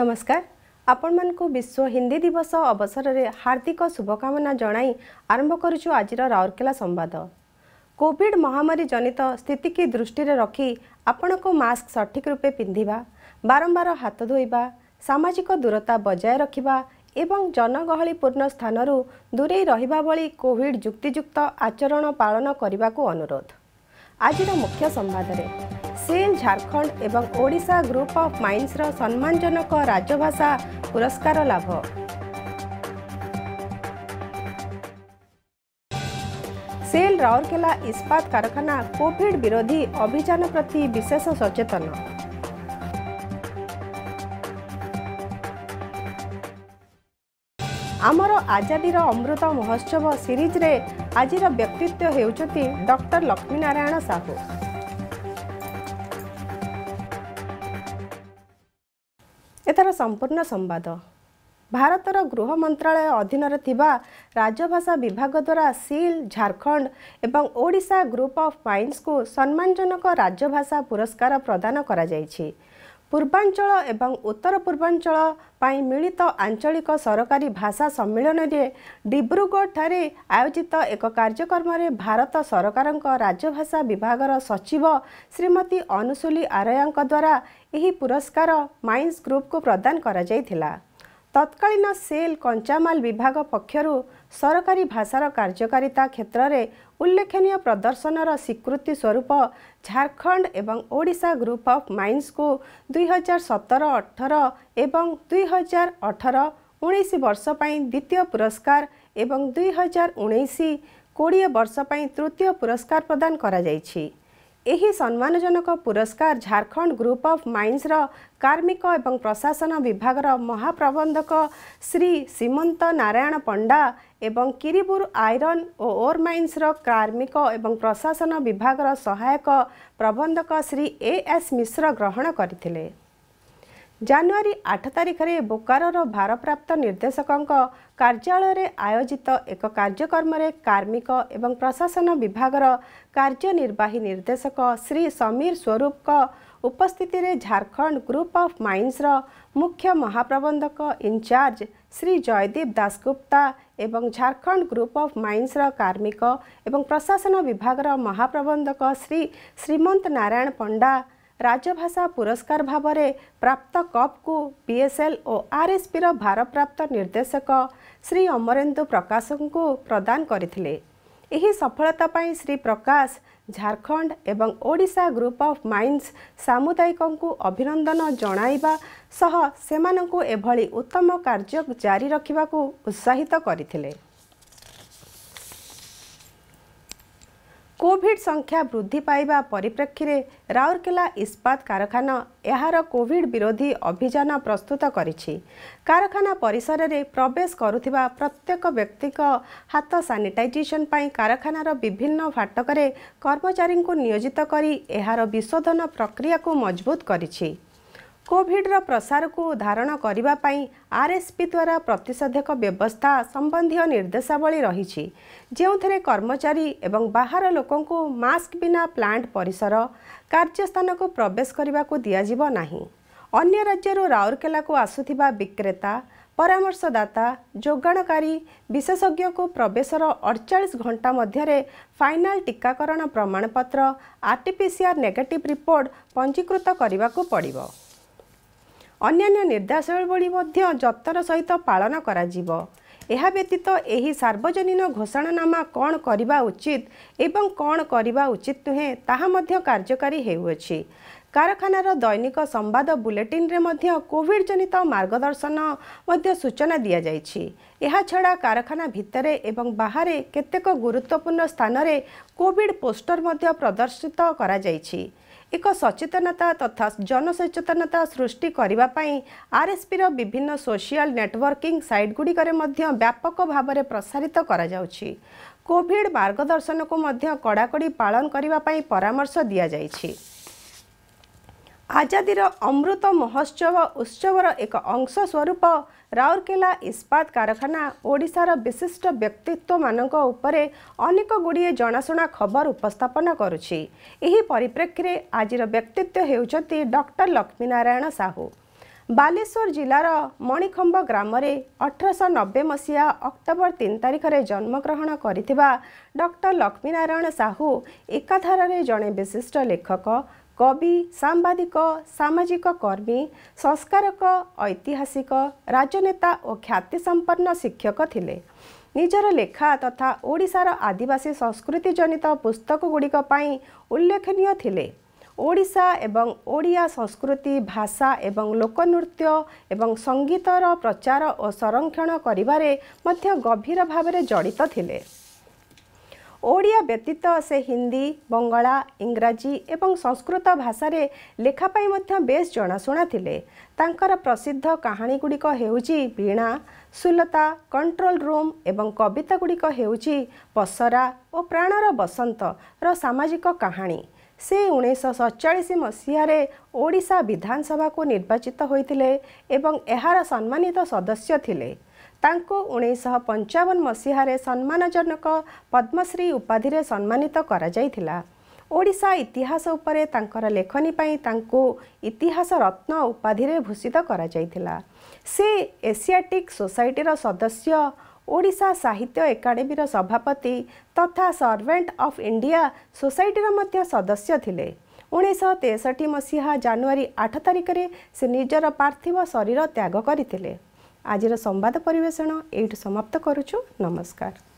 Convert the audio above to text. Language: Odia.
ନମସ୍କାର ଆପଣମାନଙ୍କୁ ବିଶ୍ୱ ହିନ୍ଦୀ ଦିବସ ଅବସରରେ ହାର୍ଦ୍ଦିକ ଶୁଭକାମନା ଜଣାଇ ଆରମ୍ଭ କରୁଛୁ ଆଜିର ରାଉରକେଲା ସମ୍ବାଦ କୋଭିଡ୍ ମହାମାରୀ ଜନିତ ସ୍ଥିତିକୁ ଦୃଷ୍ଟିରେ ରଖି ଆପଣଙ୍କୁ ମାସ୍କ ସଠିକ୍ ରୂପେ ପିନ୍ଧିବା ବାରମ୍ବାର ହାତ ଧୋଇବା ସାମାଜିକ ଦୂରତା ବଜାୟ ରଖିବା ଏବଂ ଜନଗହଳିପୂର୍ଣ୍ଣ ସ୍ଥାନରୁ ଦୂରେଇ ରହିବା ଭଳି କୋଭିଡ୍ ଯୁକ୍ତିଯୁକ୍ତ ଆଚରଣ ପାଳନ କରିବାକୁ ଅନୁରୋଧ ଆଜିର ମୁଖ୍ୟ ସମ୍ବାଦରେ ସିନ୍ ଝାରଖଣ୍ଡ ଏବଂ ଓଡ଼ିଶା ଗ୍ରୁପ୍ ଅଫ୍ ମାଇନ୍ସର ସମ୍ମାନଜନକ ରାଜଭାଷା ପୁରସ୍କାର ଲାଭ ସେଲ୍ ରାଉରକେଲା ଇସ୍ପାତ କାରଖାନା କୋଭିଡ୍ ବିରୋଧୀ ଅଭିଯାନ ପ୍ରତି ବିଶେଷ ସଚେତନ ଆମର ଆଜାଦୀର ଅମୃତ ମହୋତ୍ସବ ସିରିଜ୍ରେ ଆଜିର ବ୍ୟକ୍ତିତ୍ୱ ହେଉଛନ୍ତି ଡକ୍ଟର ଲକ୍ଷ୍ମୀନାରାୟଣ ସାହୁ ଏଥର ସମ୍ପୂର୍ଣ୍ଣ ସମ୍ବାଦ ଭାରତର ଗୃହ ମନ୍ତ୍ରାଳୟ ଅଧୀନରେ ଥିବା ରାଜଭାଷା ବିଭାଗ ଦ୍ୱାରା ସିଲ୍ ଝାଡ଼ଖଣ୍ଡ ଏବଂ ଓଡ଼ିଶା ଗ୍ରୁପ୍ ଅଫ୍ ମାଇନ୍ସକୁ ସମ୍ମାନଜନକ ରାଜଭାଷା ପୁରସ୍କାର ପ୍ରଦାନ କରାଯାଇଛି ପୂର୍ବାଞ୍ଚଳ ଏବଂ ଉତ୍ତର ପୂର୍ବାଞ୍ଚଳ ପାଇଁ ମିଳିତ ଆଞ୍ଚଳିକ ସରକାରୀ ଭାଷା ସମ୍ମିଳନୀରେ ଡିବ୍ରୁଗଡ଼ଠାରେ ଆୟୋଜିତ ଏକ କାର୍ଯ୍ୟକ୍ରମରେ ଭାରତ ସରକାରଙ୍କ ରାଜ୍ୟଭାଷା ବିଭାଗର ସଚିବ ଶ୍ରୀମତୀ ଅନୁସୁଲି ଆରୟାଙ୍କ ଦ୍ୱାରା ଏହି ପୁରସ୍କାର ମାଇନ୍ସ ଗ୍ରୁପ୍କୁ ପ୍ରଦାନ କରାଯାଇଥିଲା ତତ୍କାଳୀନ ସେଲ୍ କଞ୍ଚାମାଲ ବିଭାଗ ପକ୍ଷରୁ ସରକାରୀ ଭାଷାର କାର୍ଯ୍ୟକାରିତା କ୍ଷେତ୍ରରେ ଉଲ୍ଲେଖନୀୟ ପ୍ରଦର୍ଶନର ସ୍ୱୀକୃତି ସ୍ୱରୂପ ଝାଡ଼ଖଣ୍ଡ ଏବଂ ଓଡ଼ିଶା ଗ୍ରୁପ୍ ଅଫ୍ ମାଇନ୍ସକୁ ଦୁଇହଜାର ସତର ଅଠର ଏବଂ ଦୁଇହଜାର ଅଠର ଉଣେଇଶ ବର୍ଷ ପାଇଁ ଦ୍ୱିତୀୟ ପୁରସ୍କାର ଏବଂ ଦୁଇହଜାର ଉଣେଇଶ କୋଡ଼ିଏ ବର୍ଷ ପାଇଁ ତୃତୀୟ ପୁରସ୍କାର ପ୍ରଦାନ କରାଯାଇଛି ଏହି ସମ୍ମାନଜନକ ପୁରସ୍କାର ଝାଡ଼ଖଣ୍ଡ ଗ୍ରୁପ୍ ଅଫ୍ ମାଇନ୍ସର କାର୍ମିକ ଏବଂ ପ୍ରଶାସନ ବିଭାଗର ମହାପ୍ରବନ୍ଧକ ଶ୍ରୀ ଶ୍ରୀମନ୍ତ ନାରାୟଣ ପଣ୍ଡା ଏବଂ କିରିବୁର ଆଇରନ୍ ଓ ଓର୍ ମାଇନ୍ସର କାର୍ମିକ ଏବଂ ପ୍ରଶାସନ ବିଭାଗର ସହାୟକ ପ୍ରବନ୍ଧକ ଶ୍ରୀ ଏ ଏସ୍ ମିଶ୍ର ଗ୍ରହଣ କରିଥିଲେ ଜାନୁଆରୀ ଆଠ ତାରିଖରେ ବୋକାରୋର ଭାରପ୍ରାପ୍ତ ନିର୍ଦ୍ଦେଶକଙ୍କ କାର୍ଯ୍ୟାଳୟରେ ଆୟୋଜିତ ଏକ କାର୍ଯ୍ୟକ୍ରମରେ କାର୍ମିକ ଏବଂ ପ୍ରଶାସନ ବିଭାଗର କାର୍ଯ୍ୟନିର୍ବାହୀ ନିର୍ଦ୍ଦେଶକ ଶ୍ରୀ ସମୀର ସ୍ୱରୂପଙ୍କ ଉପସ୍ଥିତିରେ ଝାଡ଼ଖଣ୍ଡ ଗ୍ରୁପ୍ ଅଫ୍ ମାଇନ୍ସର ମୁଖ୍ୟ ମହାପ୍ରବନ୍ଧକ ଇନ୍ଚାର୍ଜ ଶ୍ରୀ ଜୟଦୀପ ଦାସଗୁପ୍ତା ଏବଂ ଝାଡ଼ଖଣ୍ଡ ଗ୍ରୁପ୍ ଅଫ୍ ମାଇନ୍ସର କାର୍ମିକ ଏବଂ ପ୍ରଶାସନ ବିଭାଗର ମହାପ୍ରବନ୍ଧକ ଶ୍ରୀ ଶ୍ରୀମନ୍ତ ନାରାୟଣ ପଣ୍ଡା ରାଜଭାଷା ପୁରସ୍କାର ଭାବରେ ପ୍ରାପ୍ତ କପ୍କୁ ପିଏସ୍ଏଲ୍ ଓ ଆର୍ଏସ୍ପିର ଭାରପ୍ରାପ୍ତ ନିର୍ଦ୍ଦେଶକ ଶ୍ରୀ ଅମରେନ୍ଦୁ ପ୍ରକାଶଙ୍କୁ ପ୍ରଦାନ କରିଥିଲେ ଏହି ସଫଳତା ପାଇଁ ଶ୍ରୀ ପ୍ରକାଶ ଝାଡ଼ଖଣ୍ଡ ଏବଂ ଓଡ଼ିଶା ଗ୍ରୁପ୍ ଅଫ୍ ମାଇନ୍ସ ସାମୁଦାୟିକଙ୍କୁ ଅଭିନନ୍ଦନ ଜଣାଇବା ସହ ସେମାନଙ୍କୁ ଏଭଳି ଉତ୍ତମ କାର୍ଯ୍ୟ ଜାରି ରଖିବାକୁ ଉତ୍ସାହିତ କରିଥିଲେ କୋଭିଡ୍ ସଂଖ୍ୟା ବୃଦ୍ଧି ପାଇବା ପରିପ୍ରେକ୍ଷୀରେ ରାଉରକେଲା ଇସ୍ପାତ କାରଖାନା ଏହାର କୋଭିଡ୍ ବିରୋଧୀ ଅଭିଯାନ ପ୍ରସ୍ତୁତ କରିଛି କାରଖାନା ପରିସରରେ ପ୍ରବେଶ କରୁଥିବା ପ୍ରତ୍ୟେକ ବ୍ୟକ୍ତିଙ୍କ ହାତ ସାନିଟାଇଜେସନ୍ ପାଇଁ କାରଖାନାର ବିଭିନ୍ନ ଫାଟକରେ କର୍ମଚାରୀଙ୍କୁ ନିୟୋଜିତ କରି ଏହାର ବିଶୋଧନ ପ୍ରକ୍ରିୟାକୁ ମଜବୁତ କରିଛି କୋଭିଡ୍ର ପ୍ରସାରକୁ ଧାରଣ କରିବା ପାଇଁ ଆର୍ଏସ୍ପି ଦ୍ୱାରା ପ୍ରତିଷେଧକ ବ୍ୟବସ୍ଥା ସମ୍ବନ୍ଧୀୟ ନିର୍ଦ୍ଦେଶାବଳୀ ରହିଛି ଯେଉଁଥିରେ କର୍ମଚାରୀ ଏବଂ ବାହାର ଲୋକଙ୍କୁ ମାସ୍କ ବିନା ପ୍ଲାଣ୍ଟ ପରିସର କାର୍ଯ୍ୟସ୍ଥାନକୁ ପ୍ରବେଶ କରିବାକୁ ଦିଆଯିବ ନାହିଁ ଅନ୍ୟ ରାଜ୍ୟରୁ ରାଉରକେଲାକୁ ଆସୁଥିବା ବିକ୍ରେତା ପରାମର୍ଶଦାତା ଯୋଗାଣକାରୀ ବିଶେଷଜ୍ଞକୁ ପ୍ରବେଶର ଅଡ଼ଚାଳିଶ ଘଣ୍ଟା ମଧ୍ୟରେ ଫାଇନାଲ୍ ଟିକାକରଣ ପ୍ରମାଣପତ୍ର ଆର୍ଟିପିସିଆର୍ ନେଗେଟିଭ୍ ରିପୋର୍ଟ ପଞ୍ଜୀକୃତ କରିବାକୁ ପଡ଼ିବ ଅନ୍ୟାନ୍ୟ ନିର୍ଦ୍ଦେଶାବଳୀ ମଧ୍ୟ ଯତ୍ନର ସହିତ ପାଳନ କରାଯିବ ଏହା ବ୍ୟତୀତ ଏହି ସାର୍ବଜନୀନ ଘୋଷଣାନାମା କ'ଣ କରିବା ଉଚିତ ଏବଂ କ'ଣ କରିବା ଉଚିତ ନୁହେଁ ତାହା ମଧ୍ୟ କାର୍ଯ୍ୟକାରୀ ହେଉଅଛି କାରଖାନାର ଦୈନିକ ସମ୍ବାଦ ବୁଲେଟିନ୍ରେ ମଧ୍ୟ କୋଭିଡ୍ ଜନିତ ମାର୍ଗଦର୍ଶନ ମଧ୍ୟ ସୂଚନା ଦିଆଯାଇଛି ଏହାଛଡ଼ା କାରଖାନା ଭିତରେ ଏବଂ ବାହାରେ କେତେକ ଗୁରୁତ୍ୱପୂର୍ଣ୍ଣ ସ୍ଥାନରେ କୋଭିଡ୍ ପୋଷ୍ଟର ମଧ୍ୟ ପ୍ରଦର୍ଶିତ କରାଯାଇଛି ଏକ ସଚେତନତା ତଥା ଜନସଚେତନତା ସୃଷ୍ଟି କରିବା ପାଇଁ ଆର୍ଏସ୍ପିର ବିଭିନ୍ନ ସୋସିଆଲ୍ ନେଟୱାର୍କିଂ ସାଇଟ୍ଗୁଡ଼ିକରେ ମଧ୍ୟ ବ୍ୟାପକ ଭାବରେ ପ୍ରସାରିତ କରାଯାଉଛି କୋଭିଡ୍ ମାର୍ଗଦର୍ଶନକୁ ମଧ୍ୟ କଡ଼ାକଡ଼ି ପାଳନ କରିବା ପାଇଁ ପରାମର୍ଶ ଦିଆଯାଇଛି ଆଜାଦୀର ଅମୃତ ମହୋତ୍ସବ ଉତ୍ସବର ଏକ ଅଂଶ ସ୍ୱରୂପ ରାଉରକେଲା ଇସ୍ପାତ କାରଖାନା ଓଡ଼ିଶାର ବିଶିଷ୍ଟ ବ୍ୟକ୍ତିତ୍ୱମାନଙ୍କ ଉପରେ ଅନେକ ଗୁଡ଼ିଏ ଜଣାଶୁଣା ଖବର ଉପସ୍ଥାପନ କରୁଛି ଏହି ପରିପ୍ରେକ୍ଷୀରେ ଆଜିର ବ୍ୟକ୍ତିତ୍ୱ ହେଉଛନ୍ତି ଡକ୍ଟର ଲକ୍ଷ୍ମୀନାରାୟଣ ସାହୁ ବାଲେଶ୍ୱର ଜିଲ୍ଲାର ମଣିଖମ୍ବ ଗ୍ରାମରେ ଅଠରଶହ ନବେ ମସିହା ଅକ୍ଟୋବର ତିନି ତାରିଖରେ ଜନ୍ମଗ୍ରହଣ କରିଥିବା ଡକ୍ଟର ଲକ୍ଷ୍ମୀନାରାୟଣ ସାହୁ ଏକାଧାରାରେ ଜଣେ ବିଶିଷ୍ଟ ଲେଖକ କବି ସାମ୍ବାଦିକ ସାମାଜିକ କର୍ମୀ ସଂସ୍କାରକ ଐତିହାସିକ ରାଜନେତା ଓ ଖ୍ୟାତି ସମ୍ପନ୍ନ ଶିକ୍ଷକ ଥିଲେ ନିଜର ଲେଖା ତଥା ଓଡ଼ିଶାର ଆଦିବାସୀ ସଂସ୍କୃତି ଜନିତ ପୁସ୍ତକଗୁଡ଼ିକ ପାଇଁ ଉଲ୍ଲେଖନୀୟ ଥିଲେ ଓଡ଼ିଶା ଏବଂ ଓଡ଼ିଆ ସଂସ୍କୃତି ଭାଷା ଏବଂ ଲୋକନୃତ୍ୟ ଏବଂ ସଙ୍ଗୀତର ପ୍ରଚାର ଓ ସଂରକ୍ଷଣ କରିବାରେ ମଧ୍ୟ ଗଭୀର ଭାବରେ ଜଡ଼ିତ ଥିଲେ ଓଡ଼ିଆ ବ୍ୟତୀତ ସେ ହିନ୍ଦୀ ବଙ୍ଗଳା ଇଂରାଜୀ ଏବଂ ସଂସ୍କୃତ ଭାଷାରେ ଲେଖା ପାଇଁ ମଧ୍ୟ ବେଶ୍ ଜଣାଶୁଣା ଥିଲେ ତାଙ୍କର ପ୍ରସିଦ୍ଧ କାହାଣୀଗୁଡ଼ିକ ହେଉଛି ବୀଣା ସୁଲତା କଣ୍ଟ୍ରୋଲ ରୁମ୍ ଏବଂ କବିତା ଗୁଡ଼ିକ ହେଉଛି ପସରା ଓ ପ୍ରାଣର ବସନ୍ତର ସାମାଜିକ କାହାଣୀ ସେ ଉଣେଇଶହ ସତଚାଳିଶ ମସିହାରେ ଓଡ଼ିଶା ବିଧାନସଭାକୁ ନିର୍ବାଚିତ ହୋଇଥିଲେ ଏବଂ ଏହାର ସମ୍ମାନିତ ସଦସ୍ୟ ଥିଲେ ତାଙ୍କୁ ଉଣେଇଶହ ପଞ୍ଚାବନ ମସିହାରେ ସମ୍ମାନଜନକ ପଦ୍ମଶ୍ରୀ ଉପାଧିରେ ସମ୍ମାନିତ କରାଯାଇଥିଲା ଓଡ଼ିଶା ଇତିହାସ ଉପରେ ତାଙ୍କର ଲେଖନୀ ପାଇଁ ତାଙ୍କୁ ଇତିହାସ ରତ୍ନ ଉପାଧିରେ ଭୂଷିତ କରାଯାଇଥିଲା ସେ ଏସିଆଟିକ୍ ସୋସାଇଟିର ସଦସ୍ୟ ଓଡ଼ିଶା ସାହିତ୍ୟ ଏକାଡେମୀର ସଭାପତି ତଥା ସର୍ଭେଣ୍ଟ ଅଫ୍ ଇଣ୍ଡିଆ ସୋସାଇଟିର ମଧ୍ୟ ସଦସ୍ୟ ଥିଲେ ଉଣେଇଶହ ତେଷଠି ମସିହା ଜାନୁଆରୀ ଆଠ ତାରିଖରେ ସେ ନିଜର ପାର୍ଥିବ ଶରୀର ତ୍ୟାଗ କରିଥିଲେ ଆଜିର ସମ୍ବାଦ ପରିବେଷଣ ଏଇଠୁ ସମାପ୍ତ କରୁଛୁ ନମସ୍କାର